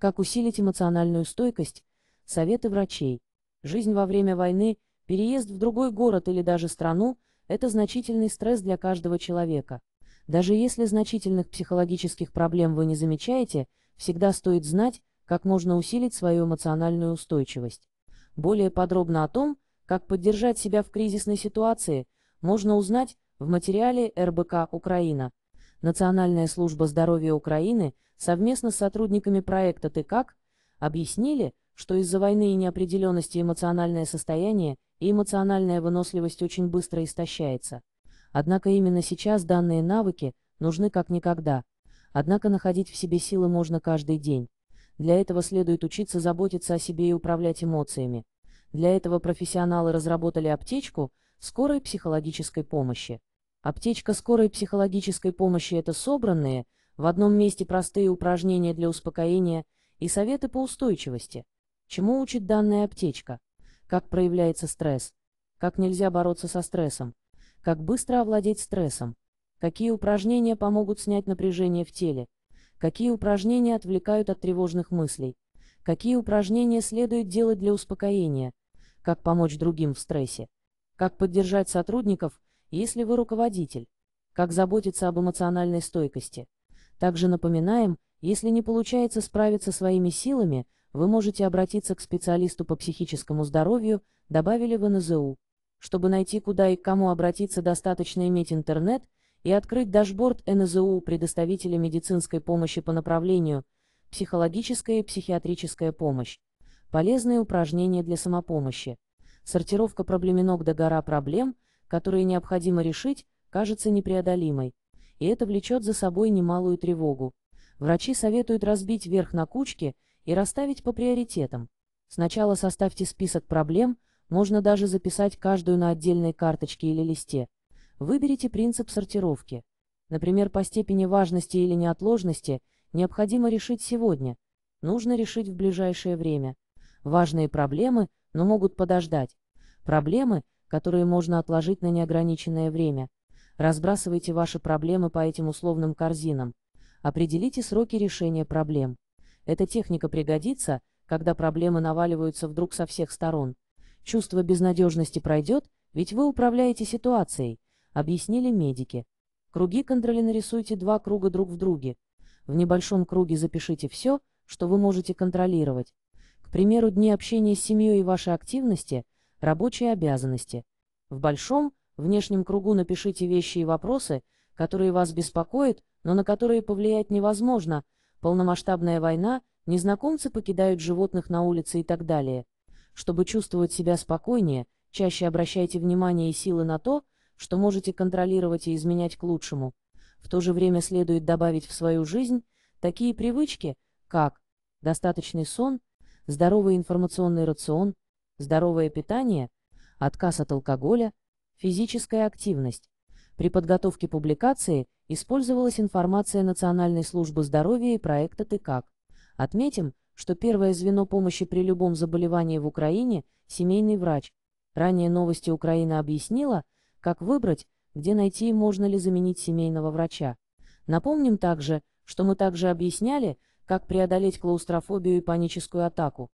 Как усилить эмоциональную стойкость? Советы врачей. Жизнь во время войны, переезд в другой город или даже страну – это значительный стресс для каждого человека. Даже если значительных психологических проблем вы не замечаете, всегда стоит знать, как можно усилить свою эмоциональную устойчивость. Более подробно о том, как поддержать себя в кризисной ситуации, можно узнать в материале РБК «Украина» Национальная служба здоровья Украины совместно с сотрудниками проекта «Ты как?» объяснили, что из-за войны и неопределенности эмоциональное состояние и эмоциональная выносливость очень быстро истощается. Однако именно сейчас данные навыки нужны как никогда. Однако находить в себе силы можно каждый день. Для этого следует учиться заботиться о себе и управлять эмоциями. Для этого профессионалы разработали аптечку скорой психологической помощи. Аптечка скорой психологической помощи – это собранные, в одном месте простые упражнения для успокоения и советы по устойчивости. Чему учит данная аптечка? Как проявляется стресс? Как нельзя бороться со стрессом? Как быстро овладеть стрессом? Какие упражнения помогут снять напряжение в теле? Какие упражнения отвлекают от тревожных мыслей? Какие упражнения следует делать для успокоения? Как помочь другим в стрессе? Как поддержать сотрудников – если вы руководитель, как заботиться об эмоциональной стойкости. Также напоминаем, если не получается справиться своими силами, вы можете обратиться к специалисту по психическому здоровью, добавили в НЗУ. Чтобы найти, куда и к кому обратиться, достаточно иметь интернет и открыть дашборд НЗУ предоставителя медицинской помощи по направлению «Психологическая и психиатрическая помощь». Полезные упражнения для самопомощи. Сортировка проблеменок до гора проблем – которые необходимо решить, кажется непреодолимой, и это влечет за собой немалую тревогу. Врачи советуют разбить верх на кучки и расставить по приоритетам. Сначала составьте список проблем, можно даже записать каждую на отдельной карточке или листе. Выберите принцип сортировки. Например, по степени важности или неотложности необходимо решить сегодня, нужно решить в ближайшее время. Важные проблемы, но могут подождать. Проблемы, которые можно отложить на неограниченное время. Разбрасывайте ваши проблемы по этим условным корзинам. Определите сроки решения проблем. Эта техника пригодится, когда проблемы наваливаются вдруг со всех сторон. Чувство безнадежности пройдет, ведь вы управляете ситуацией, объяснили медики. Круги контроля нарисуйте два круга друг в друге. В небольшом круге запишите все, что вы можете контролировать. К примеру, дни общения с семьей и ваши активности, Рабочие обязанности. В большом, внешнем кругу напишите вещи и вопросы, которые вас беспокоят, но на которые повлиять невозможно, полномасштабная война, незнакомцы покидают животных на улице и так далее. Чтобы чувствовать себя спокойнее, чаще обращайте внимание и силы на то, что можете контролировать и изменять к лучшему. В то же время следует добавить в свою жизнь такие привычки, как достаточный сон, здоровый информационный рацион, здоровое питание, отказ от алкоголя, физическая активность. При подготовке публикации использовалась информация Национальной службы здоровья и проекта «Ты как?». Отметим, что первое звено помощи при любом заболевании в Украине – семейный врач. Ранее новости Украины объяснила, как выбрать, где найти и можно ли заменить семейного врача. Напомним также, что мы также объясняли, как преодолеть клаустрофобию и паническую атаку.